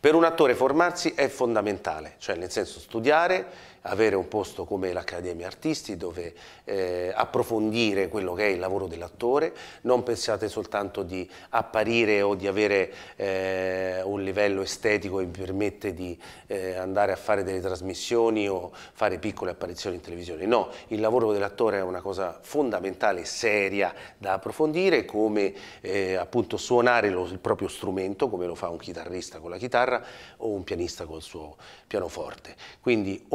Per un attore formarsi è fondamentale, cioè nel senso studiare, avere un posto come l'Accademia Artisti dove eh, approfondire quello che è il lavoro dell'attore, non pensate soltanto di apparire o di avere eh, un livello estetico che vi permette di eh, andare a fare delle trasmissioni o fare piccole apparizioni in televisione, no, il lavoro dell'attore è una cosa fondamentale, seria da approfondire come eh, appunto suonare lo, il proprio strumento come lo fa un chitarrista con la chitarra chitarra o un pianista col suo pianoforte. Quindi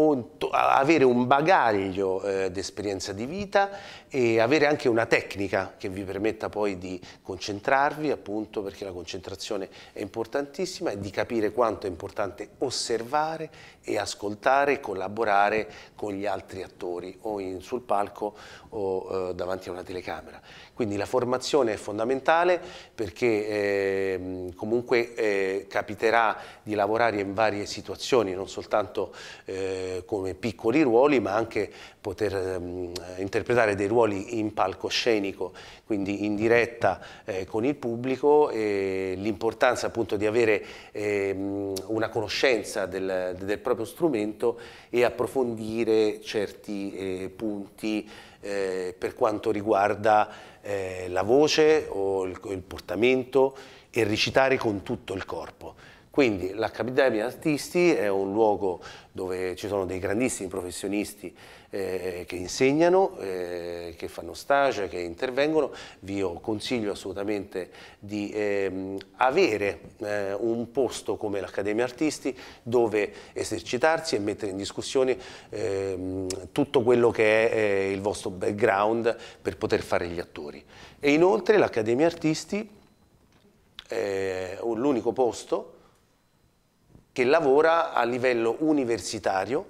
avere un bagaglio eh, di di vita e avere anche una tecnica che vi permetta poi di concentrarvi, appunto perché la concentrazione è importantissima e di capire quanto è importante osservare e ascoltare e collaborare con gli altri attori o in, sul palco o eh, davanti a una telecamera. Quindi la formazione è fondamentale perché ehm, eh, comunque capiterà di lavorare in varie situazioni, non soltanto eh, come piccoli ruoli, ma anche poter ehm, interpretare dei ruoli in palcoscenico, quindi in diretta eh, con il pubblico e l'importanza appunto di avere ehm, una conoscenza del, del, proprio strumento e approfondire certi eh, punti eh, per quanto riguarda eh, la voce o il, il portamento e recitare con tutto il corpo. Quindi l'Accademia Artisti è un luogo dove ci sono dei grandissimi professionisti eh, che insegnano, eh, che fanno stage, che intervengono. Vi consiglio assolutamente di ehm, eh, avere un posto come l'Accademia Artisti dove esercitarsi e mettere in discussione ehm, tutto quello che è eh, il vostro background per poter fare gli attori. E inoltre l'Accademia Artisti è eh, l'unico posto che lavora a livello universitario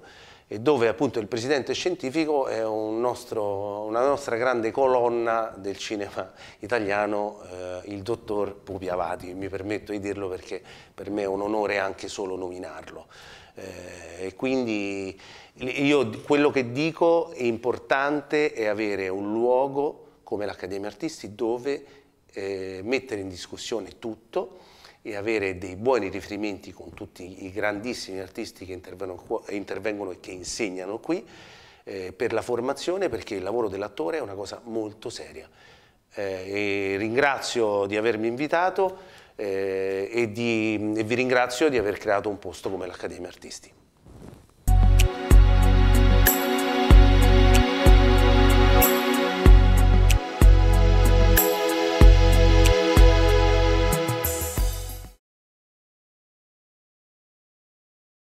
e dove appunto il presidente scientifico è un nostro, una nostra grande colonna del cinema italiano, eh, il dottor Pupi Avati, mi permetto di dirlo perché per me è un onore anche solo nominarlo. Eh, e quindi io quello che dico è importante è avere un luogo come l'Accademia Artisti dove eh, mettere in discussione tutto, e avere dei buoni riferimenti con tutti i grandissimi artisti che intervengono, e che insegnano qui eh, per la formazione perché il lavoro dell'attore è una cosa molto seria. Eh, ringrazio di avermi invitato eh, e, di, e vi ringrazio di aver creato un posto come l'Accademia Artisti.